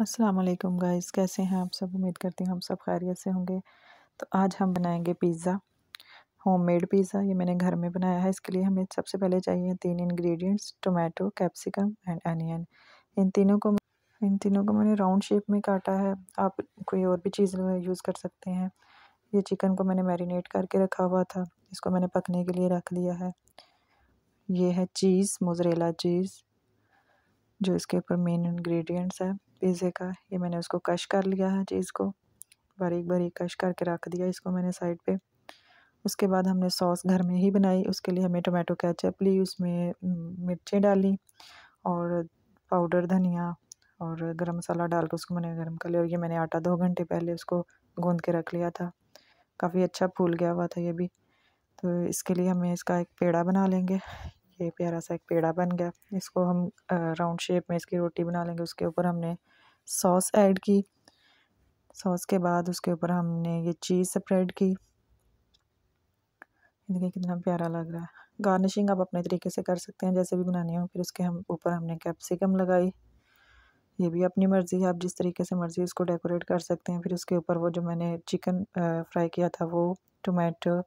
Aslam guys कैसे हैं आप सब उम्मीद करती हूँ हम सब खैरियत से होंगे तो आज हम बनाएंगे पिज़्ज़ा होममेड पिज़्ज़ा ये मैंने घर में बनाया है इसके लिए हमें सबसे पहले चाहिए तीन ingredients tomato capsicum and onion इन तीनों को इन तीनों को मैंने राउंड शेप में काटा है आप कोई और भी चीज़ यूज़ कर सकते हैं ये चिकन को मैंने मैरिनेट करके रखा हुआ था इसको मैंने पकने के लिए रख लिया है ये है चीज़ मोजरेला चीज़ जो इसके ऊपर मेन इंग्रेडिएंट्स है पिज़्ज़े का ये मैंने उसको कश कर लिया है चीज़ को बारीक बारीक कश करके रख दिया इसको मैंने साइड पे उसके बाद हमने सॉस घर में ही बनाई उसके लिए हमें टोमेटो कैचअप ली उसमें मिर्चें डाली और पाउडर धनिया और गरम मसाला डाल के उसको मैंने गर्म कर लिया और ये मैंने आटा दो घंटे पहले उसको गूँध के रख लिया था काफ़ी अच्छा फूल गया हुआ था ये भी तो इसके लिए हमें इसका एक पेड़ा बना लेंगे ये प्यारा सा एक पेड़ा बन गया इसको हम राउंड शेप में इसकी रोटी बना लेंगे उसके ऊपर हमने सॉस ऐड की सॉस के बाद उसके ऊपर हमने ये चीज़ स्प्रेड की देखिए कितना प्यारा लग रहा है गार्निशिंग आप अपने तरीके से कर सकते हैं जैसे भी बनानी हो फिर उसके हम ऊपर हमने कैप्सिकम लगाई ये भी अपनी मर्ज़ी है आप जिस तरीके से मर्ज़ी उसको डेकोरेट कर सकते हैं फिर उसके ऊपर वो जो मैंने चिकन फ्राई किया था वो टोमेटो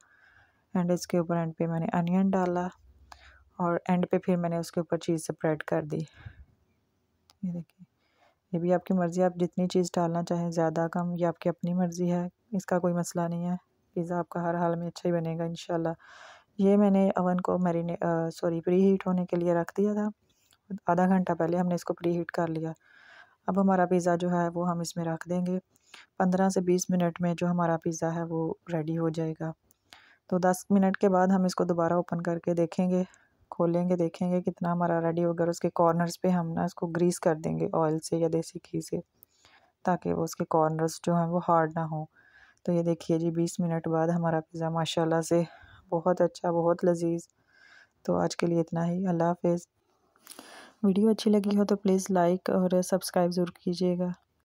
एंड इसके ऊपर एंड पे मैंने अनियन डाला और एंड पे फिर मैंने उसके ऊपर चीज़ स्प्रेड कर दी ये देखिए ये भी आपकी मर्ज़ी आप जितनी चीज़ डालना चाहें ज़्यादा कम ये आपकी अपनी मर्ज़ी है इसका कोई मसला नहीं है पिज़्ज़ा आपका हर हाल में अच्छा ही बनेगा इन ये मैंने अवन को मेरीने सॉरी प्री हीट होने के लिए रख दिया था आधा घंटा पहले हमने इसको प्री हीट कर लिया अब हमारा पिज़्ज़ा जो है वो हम इसमें रख देंगे पंद्रह से बीस मिनट में जो हमारा पिज़्ज़ा है वो रेडी हो जाएगा तो दस मिनट के बाद हम इसको दोबारा ओपन करके देखेंगे खोलेंगे देखेंगे कितना हमारा रेडी होगा उसके कॉर्नर्स पे हम ना इसको ग्रीस कर देंगे ऑयल से या देसी घी से ताकि वो उसके कॉर्नर्स जो हैं वो हार्ड ना हो तो ये देखिए जी बीस मिनट बाद हमारा पिज़्ज़ा माशाल्लाह से बहुत अच्छा बहुत लजीज तो आज के लिए इतना ही अल्लाह हाफिज़ वीडियो अच्छी लगी हो तो प्लीज़ लाइक और सब्सक्राइब ज़रूर कीजिएगा